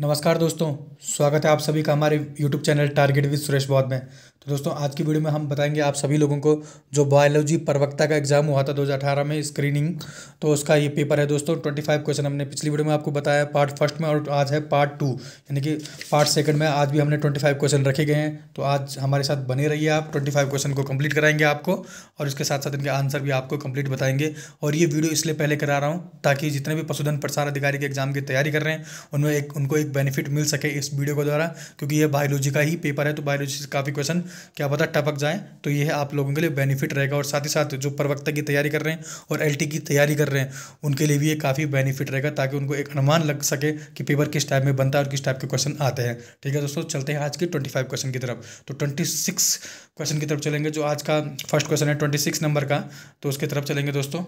नमस्कार दोस्तों स्वागत है आप सभी का हमारे YouTube channel target with Suresh Bauddh में तो दोस्तों आज की वीडियो में हम बताएंगे आप सभी लोगों को जो बायोलॉजी प्रवक्ता का एग्ज़ाम हुआ था 2018 में स्क्रीनिंग तो उसका ये पेपर है दोस्तों 25 क्वेश्चन हमने पिछली वीडियो में आपको बताया पार्ट फर्स्ट में और आज है पार्ट टू यानी कि पार्ट सेकंड में आज भी हमने ट्वेंटी क्वेश्चन रखे गए हैं तो आज हमारे साथ बने रहिए आप ट्वेंटी क्वेश्चन को कम्प्लीट कराएंगे आपको और उसके साथ साथ इनके आंसर भी आपको कम्प्लीट बताएंगे और ये वीडियो इसलिए पहले करा रहा हूँ ताकि जितने भी पशुधन प्रसार अधिकारी के एग्जाम की तैयारी कर रहे हैं उनमें एक उनको एक एक बेनिफिट मिल सके इस वीडियो के द्वारा क्योंकि ये बायोलॉजी का ही पेपर है तो बायोलॉजी से काफ़ी क्वेश्चन क्या पता टपक जाए तो ये आप लोगों के लिए बेनिफिट रहेगा और साथ ही साथ जो प्रवक्ता की तैयारी कर रहे हैं और एल की तैयारी कर रहे हैं उनके लिए भी ये काफ़ी बेनिफिट रहेगा ताकि उनको एक अनुमान लग सके कि पेपर किस टाइप में बनता है और किस टाइप के क्वेश्चन आते हैं ठीक है दोस्तों चलते हैं आज के ट्वेंटी फाइव क्वेश्चन की तरफ तो ट्वेंटी सिक्स क्वेश्चन की तरफ चलेंगे जो आज का फर्स्ट क्वेश्चन है ट्वेंटी सिक्स नंबर का तो उसकी तरफ चलेंगे दोस्तों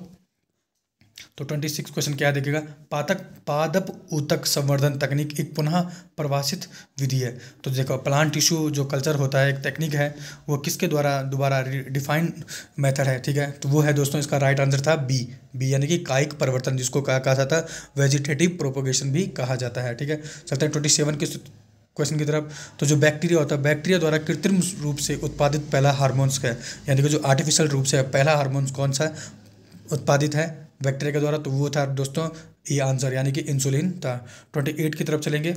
तो ट्वेंटी सिक्स क्वेश्चन क्या देखेगा पातक पादप ऊतक संवर्धन तकनीक एक पुनः प्रवासित विधि है तो देखो प्लांट टिश्यू जो कल्चर होता है एक तकनीक है वो किसके द्वारा दोबारा डिफाइन मेथड है ठीक है तो वो है दोस्तों इसका राइट आंसर था बी बी यानी कि कायिक परिवर्तन जिसको कहा कहा जाता है वेजिटेटिव प्रोपोगेशन भी कहा जाता है ठीक है चलते हैं ट्वेंटी सेवन के क्वेश्चन की तरफ तो जो बैक्टीरिया होता है बैक्टीरिया द्वारा कृत्रिम रूप से उत्पादित पहला हारमोन्स का यानी कि जो आर्टिफिशियल रूप से पहला हार्मोन्स कौन सा उत्पादित है बैक्टीरिया के द्वारा तो वो था दोस्तों ये आंसर यानी कि इंसुलिन था ट्वेंटी एट की तरफ चलेंगे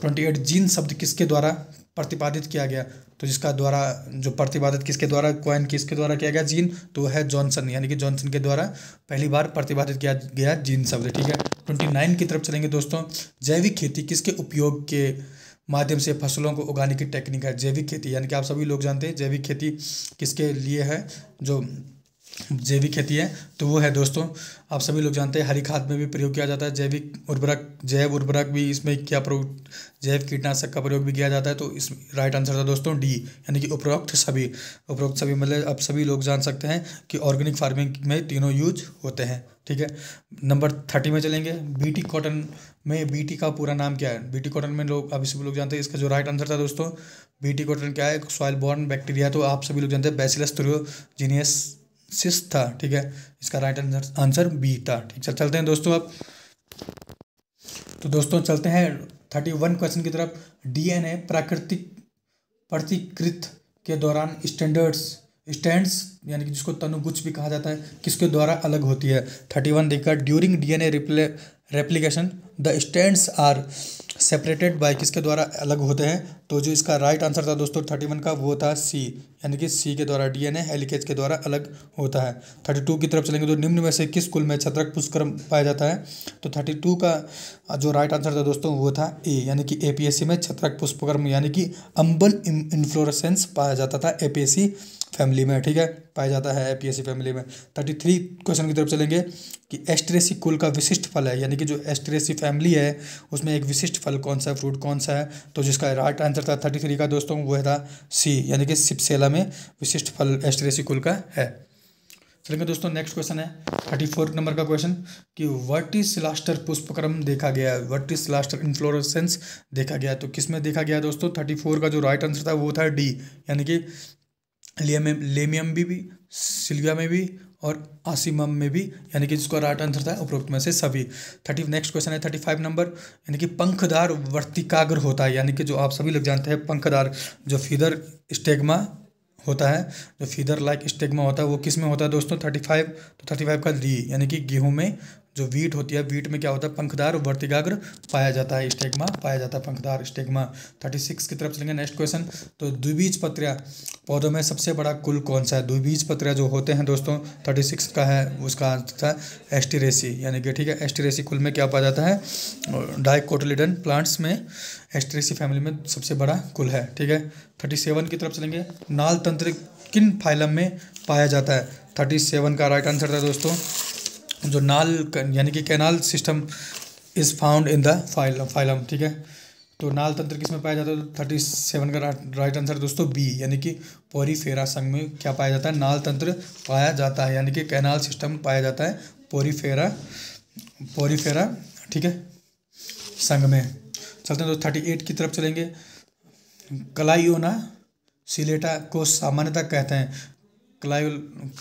ट्वेंटी एट जीन शब्द किसके द्वारा प्रतिपादित किया गया तो जिसका द्वारा जो प्रतिपादित किसके द्वारा क्वाइन किसके द्वारा किया गया जीन तो है जॉनसन यानी कि जॉनसन के द्वारा पहली बार प्रतिपादित किया गया जीन शब्द ठीक है ट्वेंटी नाइन की तरफ चलेंगे दोस्तों जैविक खेती किसके उपयोग के माध्यम से फसलों को उगाने की टेक्निक है जैविक खेती यानी कि आप सभी लोग जानते हैं जैविक खेती किसके लिए है जो जैविक खेती है तो वो है दोस्तों आप सभी लोग जानते हैं हरी खाद में भी प्रयोग किया जाता है जैविक उर्वरक जैव उर्वरक भी इसमें क्या प्रयोग जैव कीटनाशक का प्रयोग भी किया जाता है तो इस राइट आंसर था दोस्तों डी यानी कि उपरोक्त सभी उपरोक्त सभी मतलब आप सभी लोग जान सकते हैं कि ऑर्गेनिक फार्मिंग में तीनों यूज होते हैं ठीक है नंबर थर्टी में चलेंगे बी कॉटन में बी का पूरा नाम क्या है बी कॉटन में लोग आप सभी लोग जानते हैं इसका जो राइट आंसर था दोस्तों बी कॉटन क्या है सॉयल बॉर्न बैक्टीरिया तो आप सभी लोग जानते हैं बैसिलस थ्रो जीनियस सिस था ठीक है इसका राइट आंसर आंसर बी था ठीक चल चलते हैं दोस्तों अब तो दोस्तों चलते हैं थर्टी वन क्वेश्चन की तरफ डीएनए प्राकृतिक प्रतिकृत के दौरान स्टैंडर्ड्स स्टैंड्स यानी कि जिसको तनुगुच्छ भी कहा जाता है किसके द्वारा अलग होती है थर्टी वन देखा during DNA replay replication the strands are separated by किसके द्वारा अलग होते हैं तो जो इसका राइट आंसर था दोस्तों थर्टी वन का वो था सी यानी कि सी के द्वारा डी ए हेलिकेज के द्वारा अलग होता है थर्टी टू की तरफ चलेंगे तो निम्न में से किस कुल में छत्रक पुष्करम पाया जाता है तो थर्टी टू का जो राइट आंसर था दोस्तों वो था ए यानी कि ए पी एस सी में छत्रक पुष्पकर्म यानी कि अम्बल इन्फ्लोरसेंस पाया जाता था A P S C family में ठीक है पाया जाता है पीएससी फैमिली में थर्टी थ्री क्वेश्चन की तरफ चलेंगे कि एस्ट्रेसी कुल का विशिष्ट फल है यानी कि जो एस्ट्रेसी फैमिली है उसमें एक विशिष्ट फल कौन सा फ्रूट कौन सा है तो जिसका राइट आंसर था थर्टी थ्री का दोस्तों वो था सी यानी कि सिपसेला में विशिष्ट फल एस्ट्रेसी कुल का है चलेंगे दोस्तों नेक्स्ट क्वेश्चन है थर्टी फोर नंबर का क्वेश्चन कि वर्टिस लास्टर पुष्पक्रम देखा गया है वर्टिस लास्टर इन्फ्लोरेसेंस देखा गया तो किस में देखा गया दोस्तों थर्टी फोर का जो राइट आंसर था वो था डी यानी कि लेमियम लेमियम भी, भी सिल्विया में भी और आसिमम में भी यानी कि जिसका राइट आंसर था उपरोक्त में से सभी थर्टी नेक्स्ट क्वेश्चन है थर्टी फाइव नंबर यानी कि पंखदार वर्तिकाग्र होता है यानी कि जो आप सभी लोग जानते हैं पंखदार जो फीदर स्टेगमा होता है जो फीदर लाइक स्टेगमा होता है वो किस में होता है दोस्तों थर्टी फाइव तो थर्टी फाइव का री यानी कि गेहूँ में जो वीट होती है वीट में क्या होता है पंखदार वर्तिकाग्र पाया जाता है स्टेगमा पाया जाता है पंखदार स्टेगमा थर्टी सिक्स की तरफ चलेंगे नेक्स्ट क्वेश्चन तो द्विबीज पत्रिया पौधों में सबसे बड़ा कुल कौन सा है पत्र जो होते हैं दोस्तों थर्टी सिक्स का है उसका आंसर था एस्टिरेसी यानी कि ठीक है एस्टिरेसी कुल में क्या पाया जाता है डाइकोटोलिडन प्लांट्स में एस्टिरेसी फैमिली में सबसे बड़ा कुल है ठीक है थर्टी सेवन की तरफ चलेंगे नाल तंत्र किन फाइलम में पाया जाता है थर्टी सेवन का राइट आंसर था दोस्तों जो नाल यानी कि canal system is found in the phylum phylum ठीक है तो नाल तंत्र किसमें पाया जाता है थर्टी सेवन का राइट आंसर दोस्तों बी यानी कि पोरीफेरा संघ में क्या पाया जाता है नाल तंत्र पाया जाता है यानी कि कैनाल सिस्टम पाया जाता है पोरीफेरा पोरीफेरा ठीक है संघ में चलते हैं तो थर्टी एट की तरफ चलेंगे कलाइयोना सिलेटा को सामान्यतः कहते हैं कलाई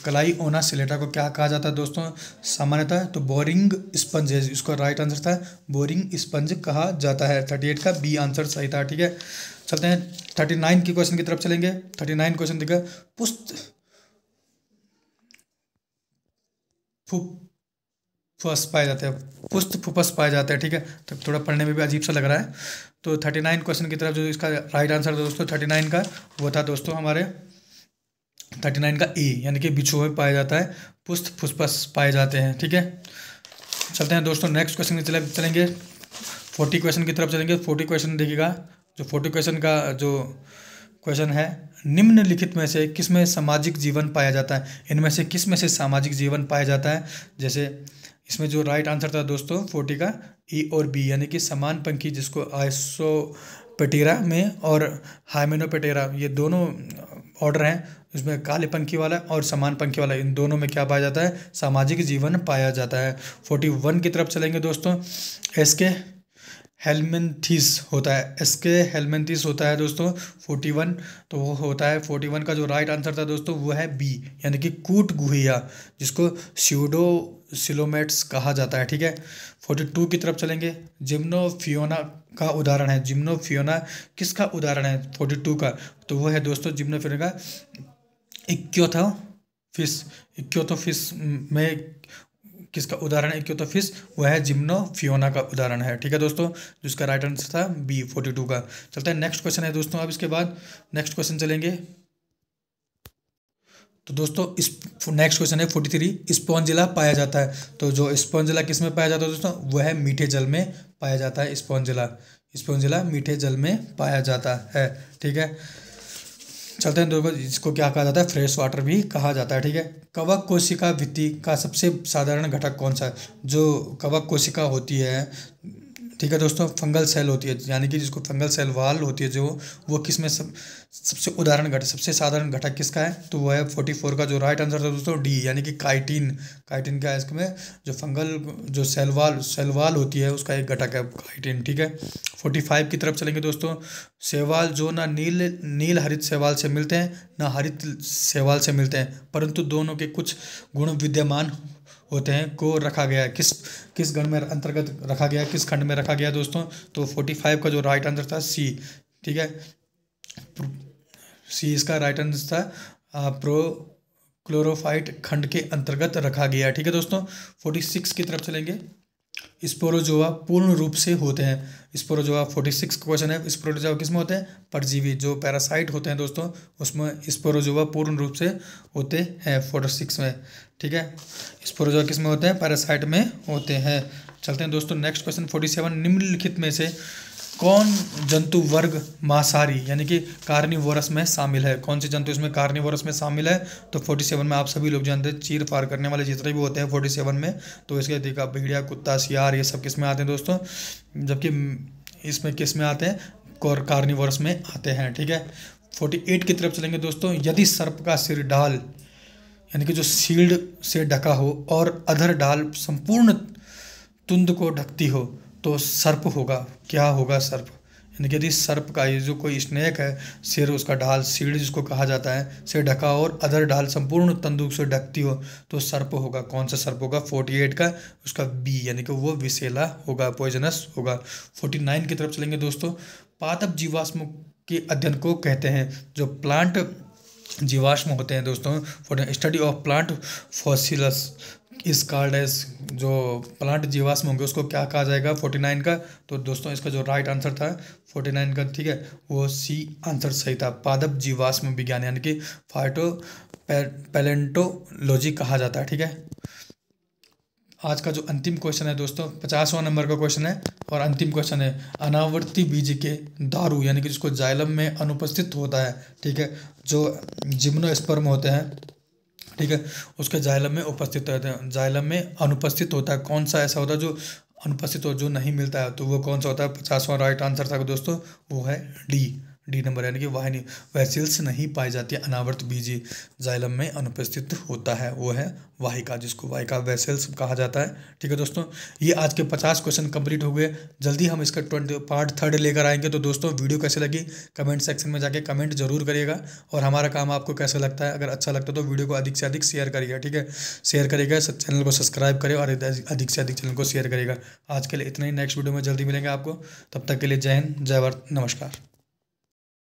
कलाई ओना सिलेटा को क्या कहा जाता है दोस्तों सामान्यतः तो बोरिंग स्पंज है इसको राइट आंसर था बोरिंग स्पंज कहा जाता है थर्टी एट का बी आंसर सही था ठीक है चलते हैं थर्टी नाइन के क्वेश्चन की तरफ चलेंगे थर्टी नाइन क्वेश्चन देखा पुस्त फुफस पाए जाते हैं पुस्त फुफस पाए जाते हैं ठीक है तो थोड़ा पढ़ने में भी अजीब सा लग रहा है तो थर्टी नाइन क्वेश्चन की तरफ जो इसका राइट आंसर था दोस्तों थर्टी नाइन का वो था दोस्तों हमारे थर्टी नाइन का ए यानी कि बिछुए पाया जाता है पुस्त पुष्पस पाए जाते हैं ठीक है चलते हैं दोस्तों नेक्स्ट क्वेश्चन चले चलेंगे फोर्टी क्वेश्चन की तरफ चलेंगे फोर्टी क्वेश्चन देखिएगा जो फोर्टी क्वेश्चन का जो क्वेश्चन है निम्नलिखित में से किस में सामाजिक जीवन पाया जाता है इनमें से किस में से सामाजिक जीवन पाया जाता है जैसे इसमें जो राइट आंसर था दोस्तों फोर्टी का e और बी यानी कि समान पंखी जिसको आइसोपेटेरा पेटेरा में और हाइमेनोपेटेरा ये दोनों ऑर्डर हैं इसमें काले पंखी वाला और समान पंखी वाला इन दोनों में क्या पाया जाता है सामाजिक जीवन पाया जाता है फोर्टी वन की तरफ चलेंगे दोस्तों एस के हेलमेंथिस होता है एसके हेलमेंथिस होता है दोस्तों फोर्टी वन तो वो होता है फोर्टी वन का जो राइट आंसर था दोस्तों वो है बी यानी कि कूट गुहिया जिसको स्यूडो सिलोमेट्स कहा जाता है ठीक है फोर्टी टू की तरफ चलेंगे जिम्नोफियोना का उदाहरण है जिम्नोफियोना किसका उदाहरण है फोर्टी टू का तो वो है दोस्तों जिम्नोफियोना का इक्योथ फिश तो फिश में किसका उदाहरण है तो फिश वह है जिम्नोफियोना का उदाहरण है ठीक है दोस्तों जिसका राइट आंसर था बी फोर्टी टू का चलता है नेक्स्ट क्वेश्चन है दोस्तों अब इसके बाद नेक्स्ट क्वेश्चन चलेंगे तो दोस्तों इस नेक्स्ट क्वेश्चन है फोर्टी थ्री स्पॉन्जिला पाया जाता है तो जो स्पॉन्जिला किस में पाया जाता है दोस्तों वह है मीठे जल में पाया जाता है स्पॉन्जिला स्पॉन्जिला मीठे जल में पाया जाता है ठीक है चलते हैं दोस्तों जिसको क्या कहा जाता है फ्रेश वाटर भी कहा जाता है ठीक है कवक कोशिका भित्ति का सबसे साधारण घटक कौन सा है जो कवक कोशिका होती है ठीक है दोस्तों फंगल सेल होती है यानी कि जिसको फंगल सेल वाल होती है जो वो किस में सब सबसे उदाहरण घटक सबसे साधारण घटक किसका है तो वो है फोर्टी फोर का जो राइट आंसर था दोस्तों डी यानी कि काइटिन काइटिन का इसमें जो फंगल जो सेल वाल सेल वाल होती है उसका एक घटक है काइटिन ठीक है फोर्टी फाइव की तरफ चलेंगे दोस्तों सेवाल जो ना नील नील हरित सेवाल से मिलते हैं ना हरित सेवाल से मिलते हैं परंतु दोनों के कुछ गुण विद्यमान होते हैं को रखा गया है किस किस गण में अंतर्गत रखा गया है किस खंड में रखा गया दोस्तों तो फोर्टी फाइव का जो राइट आंसर था सी ठीक है सी इसका राइट आंसर था प्रो क्लोरोफाइट खंड के अंतर्गत रखा गया है ठीक है दोस्तों फोर्टी सिक्स की तरफ चलेंगे स्पोरोजोआ पूर्ण रूप से होते हैं स्पोरोजोआ फोर्टी सिक्स क्वेश्चन है स्पोरोजोआ किसमें होते हैं परजीवी जो पैरासाइट होते हैं दोस्तों उसमें स्पोरोजोआ पूर्ण रूप से होते हैं फोर्टी सिक्स में ठीक है स्पोरोजोआ किस में होते हैं पैरासाइट में होते हैं चलते हैं दोस्तों नेक्स्ट क्वेश्चन फोर्टी सेवन निम्नलिखित में से कौन जंतु वर्ग मांसाहारी यानी कि कार्निवोरस में शामिल है कौन से जंतु इसमें कार्निवोरस में शामिल है तो 47 में आप सभी लोग जानते हैं चीर पार करने वाले जितने भी होते हैं 47 में तो इसके देखा भेड़िया कुत्ता सियार ये सब किस में आते हैं दोस्तों जबकि इसमें किस में आते हैं कार्निवोरस में आते हैं ठीक है फोर्टी एट की तरफ चलेंगे दोस्तों यदि सर्प का सिर डाल यानी कि जो सील्ड से ढका हो और अधर डाल संपूर्ण तुंद को ढकती हो तो सर्प होगा क्या होगा सर्प यानी यदि सर्प का ये जो कोई स्नेक है सिर उसका ढाल सीढ़ जिसको कहा जाता है से ढका और अदर ढाल संपूर्ण तंदूक से ढकती हो तो सर्प होगा कौन सा सर्प होगा फोर्टी एट का उसका बी यानी कि वो विसेला होगा पॉइजनस होगा फोर्टी नाइन की तरफ चलेंगे दोस्तों पादप जीवाश्म के अध्ययन को कहते हैं जो प्लांट जीवाश्म होते हैं दोस्तों for study of plant fossils इस कार्ड है जो प्लांट जीवाश्म होंगे उसको क्या कहा जाएगा फोर्टी नाइन का तो दोस्तों इसका जो राइट आंसर था फोर्टी नाइन का ठीक है वो सी आंसर सही था पादप जीवाश्म विज्ञान यानी कि फाइटो पेलेंटोलॉजी कहा जाता है ठीक है आज का जो अंतिम क्वेश्चन है दोस्तों पचासवां नंबर का क्वेश्चन है और अंतिम क्वेश्चन है अनावर्ती बीज के दारू यानी कि जिसको जाइलम में अनुपस्थित होता है ठीक है जो जिम्नोस्पर्म होते हैं ठीक है उसके जाइलम में उपस्थित रहते हैं जाइलम में अनुपस्थित होता है कौन सा ऐसा होता है जो अनुपस्थित हो जो नहीं मिलता है तो वो कौन सा होता है पचासवा राइट आंसर था दोस्तों वो है डी डी नंबर यानी कि वाहिनी वैसिल्स नहीं पाई जाती अनावर्त बीजी जाइलम में अनुपस्थित होता है वो है वाहिका जिसको वाहिका वैसिल्स कहा जाता है ठीक है दोस्तों ये आज के पचास क्वेश्चन कंप्लीट हो गए जल्दी हम इसका ट्वेंटी पार्ट थर्ड लेकर आएंगे तो दोस्तों वीडियो कैसे लगी कमेंट सेक्शन में जाके कमेंट जरूर करिएगा और हमारा काम आपको कैसा लगता है अगर अच्छा लगता है तो वीडियो को अधिक से अधिक शेयर करिएगा ठीक है शेयर करिएगा चैनल को सब्सक्राइब करें और अधिक से अधिक चैनल को शेयर करिएगा आज के लिए इतना ही नेक्स्ट वीडियो में जल्दी मिलेंगे आपको तब तक के लिए जय हिंद जय भारत नमस्कार